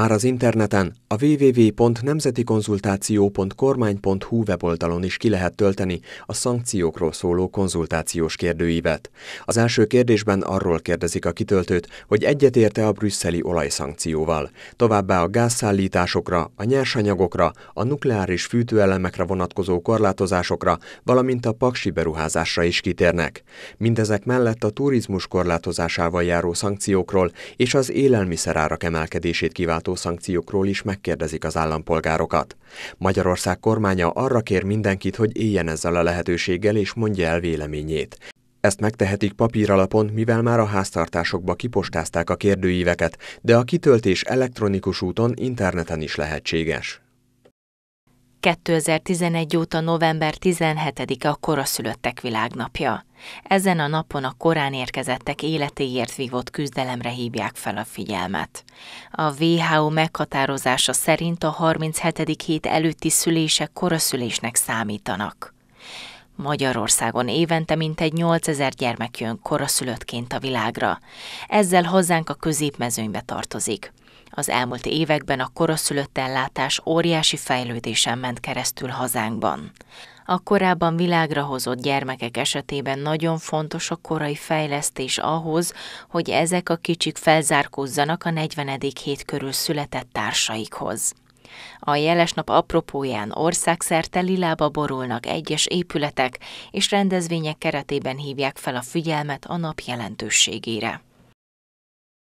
Már az interneten a www.nemzetikonzultáció.kormány.hu weboldalon is ki lehet tölteni a szankciókról szóló konzultációs kérdőívet. Az első kérdésben arról kérdezik a kitöltőt, hogy egyetérte a brüsszeli olajszankcióval. Továbbá a gázszállításokra, a nyersanyagokra, a nukleáris fűtőelemekre vonatkozó korlátozásokra, valamint a paksi beruházásra is kitérnek. Mindezek mellett a turizmus korlátozásával járó szankciókról és az élelmiszerárak emelkedését kiváltó sújtó szankciókról is megkérdezik az állampolgárokat. Magyarország kormánya arra kér mindenkit, hogy éljen ezzel a lehetőséggel és mondja el véleményét. Ezt megtehetik papír alapon, mivel már a háztartásokba kipostázták a kérdőíveket, de a kitöltés elektronikus úton, interneten is lehetséges. 2011 óta november 17-e a koraszülöttek világnapja. Ezen a napon a korán érkezettek életéért vívott küzdelemre hívják fel a figyelmet. A WHO meghatározása szerint a 37. hét előtti szülések koraszülésnek számítanak. Magyarországon évente mintegy 8000 gyermek jön koraszülöttként a világra. Ezzel hazánk a középmezőnybe tartozik. Az elmúlt években a koraszülött ellátás óriási fejlődésen ment keresztül hazánkban. A korábban világra hozott gyermekek esetében nagyon fontos a korai fejlesztés ahhoz, hogy ezek a kicsik felzárkózzanak a 40. hét körül született társaikhoz. A jeles nap apropóján országszerte lilába borulnak egyes épületek, és rendezvények keretében hívják fel a figyelmet a nap jelentőségére.